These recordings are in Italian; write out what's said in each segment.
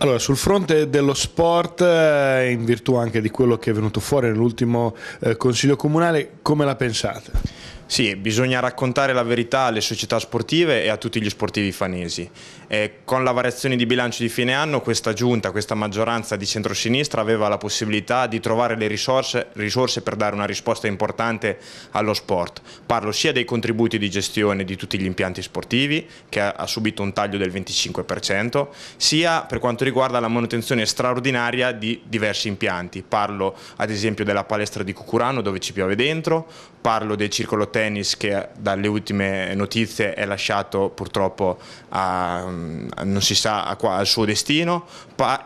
Allora, sul fronte dello sport, eh, in virtù anche di quello che è venuto fuori nell'ultimo eh, Consiglio Comunale, come la pensate? Sì, bisogna raccontare la verità alle società sportive e a tutti gli sportivi fanesi. E con la variazione di bilancio di fine anno questa giunta, questa maggioranza di centrosinistra aveva la possibilità di trovare le risorse, risorse, per dare una risposta importante allo sport. Parlo sia dei contributi di gestione di tutti gli impianti sportivi, che ha subito un taglio del 25%, sia per quanto riguarda la manutenzione straordinaria di diversi impianti. Parlo ad esempio della palestra di Cucurano dove ci piove dentro, parlo del circolo tecnico tennis che dalle ultime notizie è lasciato purtroppo a, mm, non si sa a qua, al suo destino,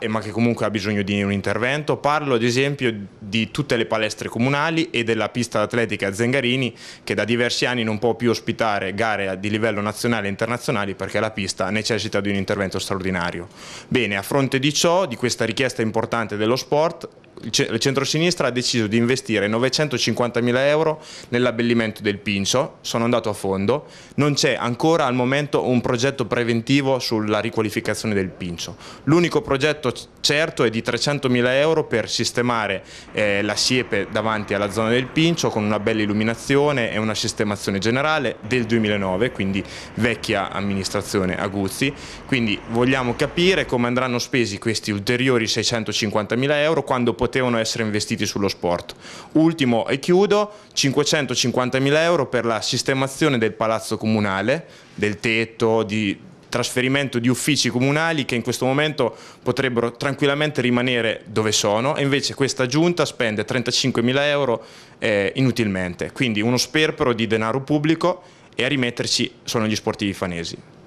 eh, ma che comunque ha bisogno di un intervento. Parlo ad esempio di tutte le palestre comunali e della pista atletica Zengarini che da diversi anni non può più ospitare gare di livello nazionale e internazionale perché la pista necessita di un intervento straordinario. Bene, a fronte di ciò, di questa richiesta importante dello sport, il centrosinistra ha deciso di investire 950.000 euro nell'abbellimento del Pincio, sono andato a fondo, non c'è ancora al momento un progetto preventivo sulla riqualificazione del Pincio. L'unico progetto certo è di 300.000 euro per sistemare eh, la siepe davanti alla zona del Pincio con una bella illuminazione e una sistemazione generale del 2009, quindi vecchia amministrazione Aguzzi, quindi vogliamo capire come andranno spesi questi ulteriori 650.000 euro quando potremo potevano essere investiti sullo sport. Ultimo e chiudo, 550.000 euro per la sistemazione del palazzo comunale, del tetto, di trasferimento di uffici comunali che in questo momento potrebbero tranquillamente rimanere dove sono e invece questa giunta spende 35.000 euro eh, inutilmente, quindi uno sperpero di denaro pubblico e a rimetterci sono gli sportivi fanesi.